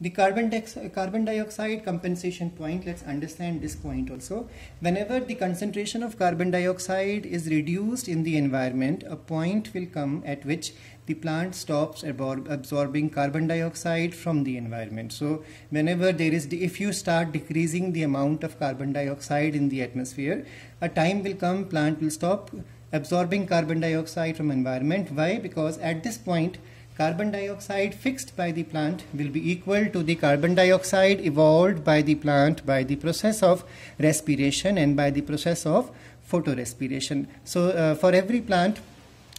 The carbon, carbon, dioxide compensation point, let's understand this point also. Whenever the concentration of carbon dioxide is reduced in the environment, a point will come at which the plant stops absorb absorbing carbon dioxide from the environment. So whenever there is, the, if you start decreasing the amount of carbon dioxide in the atmosphere, a time will come, plant will stop absorbing carbon dioxide from environment. Why? Because at this point, carbon dioxide fixed by the plant will be equal to the carbon dioxide evolved by the plant by the process of respiration and by the process of photorespiration. So uh, for every plant,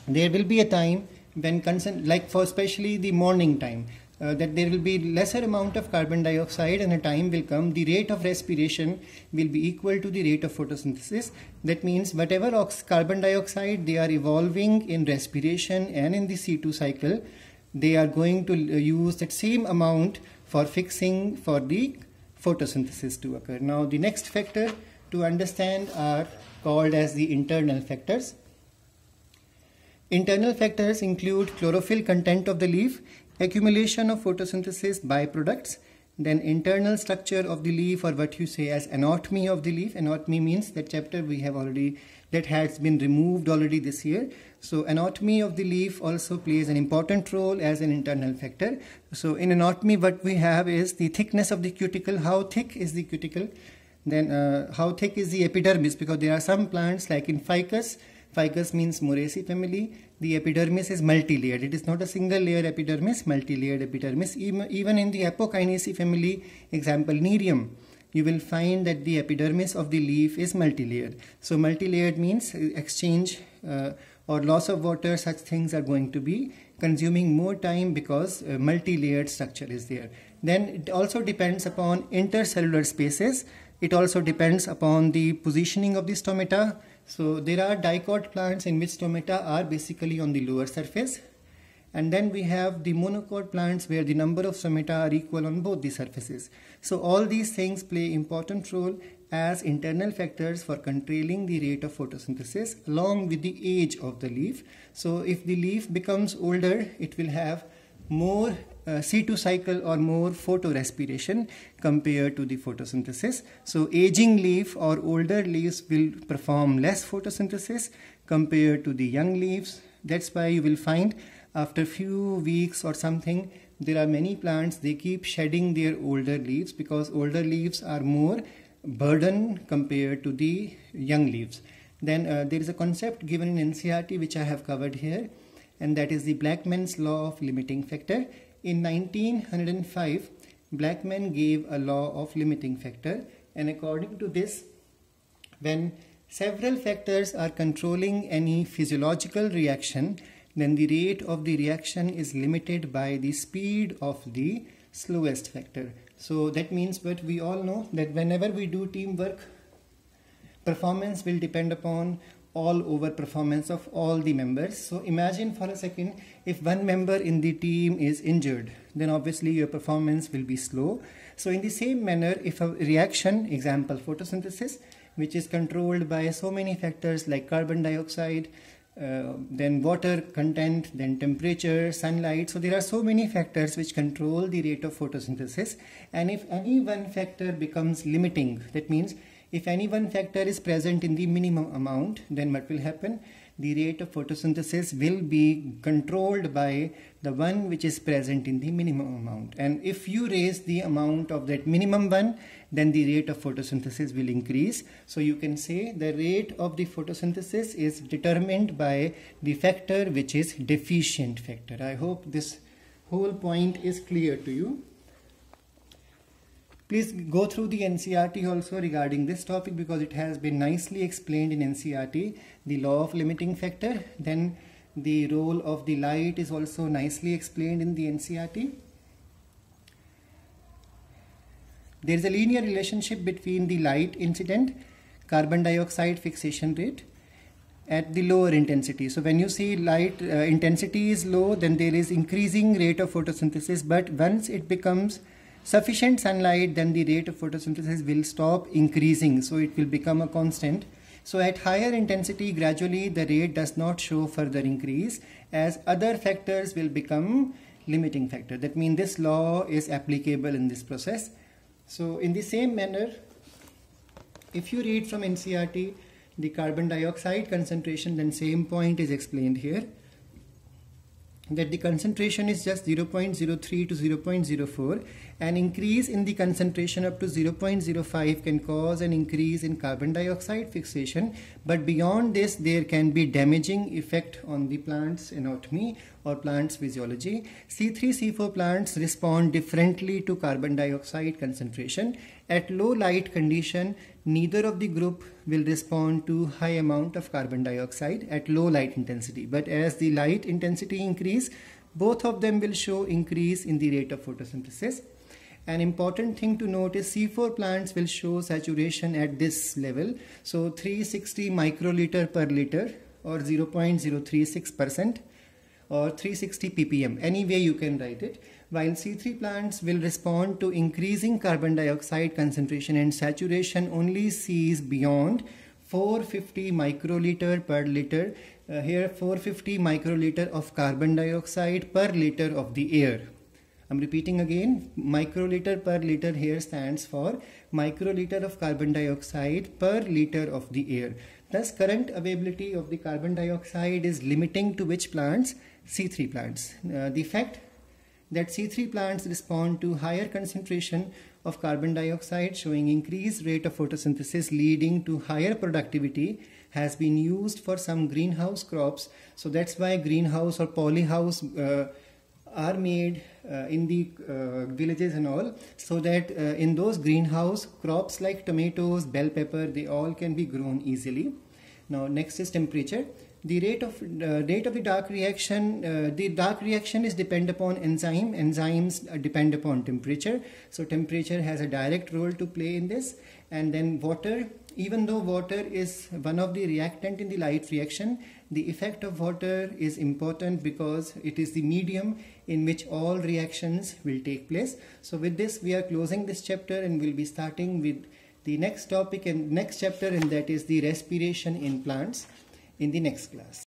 there will be a time when like for especially the morning time, uh, that there will be lesser amount of carbon dioxide and a time will come the rate of respiration will be equal to the rate of photosynthesis that means whatever carbon dioxide they are evolving in respiration and in the c2 cycle they are going to uh, use that same amount for fixing for the photosynthesis to occur now the next factor to understand are called as the internal factors Internal factors include chlorophyll content of the leaf accumulation of photosynthesis byproducts, then internal structure of the leaf or what you say as anatomy of the leaf. Anatomy means that chapter we have already, that has been removed already this year. So anatomy of the leaf also plays an important role as an internal factor. So in anatomy what we have is the thickness of the cuticle, how thick is the cuticle, then uh, how thick is the epidermis because there are some plants like in ficus, Ficus means Moraceae family. The epidermis is multilayered. It is not a single layer epidermis, multilayered epidermis. Even in the Apocynaceae family, example Nerium, you will find that the epidermis of the leaf is multilayered. So multilayered means exchange uh, or loss of water, such things are going to be consuming more time because uh, multi-layered structure is there. Then it also depends upon intercellular spaces. It also depends upon the positioning of the stomata so there are dicot plants in which stomata are basically on the lower surface. And then we have the monocot plants where the number of stomata are equal on both the surfaces. So all these things play important role as internal factors for controlling the rate of photosynthesis along with the age of the leaf. So if the leaf becomes older, it will have more C2 uh, cycle or more photorespiration compared to the photosynthesis. So aging leaf or older leaves will perform less photosynthesis compared to the young leaves. That's why you will find after few weeks or something there are many plants they keep shedding their older leaves because older leaves are more burden compared to the young leaves. Then uh, there is a concept given in NCRT which I have covered here and that is the Blackman's law of limiting factor in 1905, Blackman gave a law of limiting factor and according to this, when several factors are controlling any physiological reaction, then the rate of the reaction is limited by the speed of the slowest factor. So that means but we all know that whenever we do teamwork, performance will depend upon all over performance of all the members. So imagine for a second if one member in the team is injured, then obviously your performance will be slow. So in the same manner, if a reaction, example photosynthesis, which is controlled by so many factors like carbon dioxide, uh, then water content, then temperature, sunlight. So there are so many factors which control the rate of photosynthesis. And if any one factor becomes limiting, that means if any one factor is present in the minimum amount, then what will happen? The rate of photosynthesis will be controlled by the one which is present in the minimum amount. And if you raise the amount of that minimum one, then the rate of photosynthesis will increase. So you can say the rate of the photosynthesis is determined by the factor which is deficient factor. I hope this whole point is clear to you. Please go through the NCRT also regarding this topic because it has been nicely explained in NCRT, the law of limiting factor. Then the role of the light is also nicely explained in the NCRT. There is a linear relationship between the light incident, carbon dioxide fixation rate at the lower intensity. So when you see light uh, intensity is low, then there is increasing rate of photosynthesis. But once it becomes sufficient sunlight, then the rate of photosynthesis will stop increasing. So it will become a constant. So at higher intensity, gradually the rate does not show further increase as other factors will become limiting factor. That means this law is applicable in this process. So in the same manner, if you read from NCRT, the carbon dioxide concentration, then same point is explained here that the concentration is just 0.03 to 0.04 an increase in the concentration up to 0.05 can cause an increase in carbon dioxide fixation but beyond this there can be damaging effect on the plant's anatomy or plant's physiology, C3C4 plants respond differently to carbon dioxide concentration. At low light condition, neither of the group will respond to high amount of carbon dioxide at low light intensity. But as the light intensity increase, both of them will show increase in the rate of photosynthesis. An important thing to note is C4 plants will show saturation at this level. So 360 microliter per liter or 0.036 percent or 360 ppm any way you can write it while C3 plants will respond to increasing carbon dioxide concentration and saturation only sees beyond 450 microliter per liter uh, here 450 microliter of carbon dioxide per liter of the air I'm repeating again microliter per liter here stands for microliter of carbon dioxide per liter of the air thus current availability of the carbon dioxide is limiting to which plants C3 plants. Uh, the fact that C3 plants respond to higher concentration of carbon dioxide showing increased rate of photosynthesis leading to higher productivity has been used for some greenhouse crops. So that's why greenhouse or polyhouse uh, are made uh, in the uh, villages and all so that uh, in those greenhouse crops like tomatoes bell pepper they all can be grown easily now next is temperature the rate of uh, rate of the dark reaction uh, the dark reaction is depend upon enzyme enzymes uh, depend upon temperature so temperature has a direct role to play in this and then water even though water is one of the reactant in the light reaction the effect of water is important because it is the medium in which all reactions will take place so with this we are closing this chapter and we'll be starting with the next topic and next chapter and that is the respiration in plants in the next class.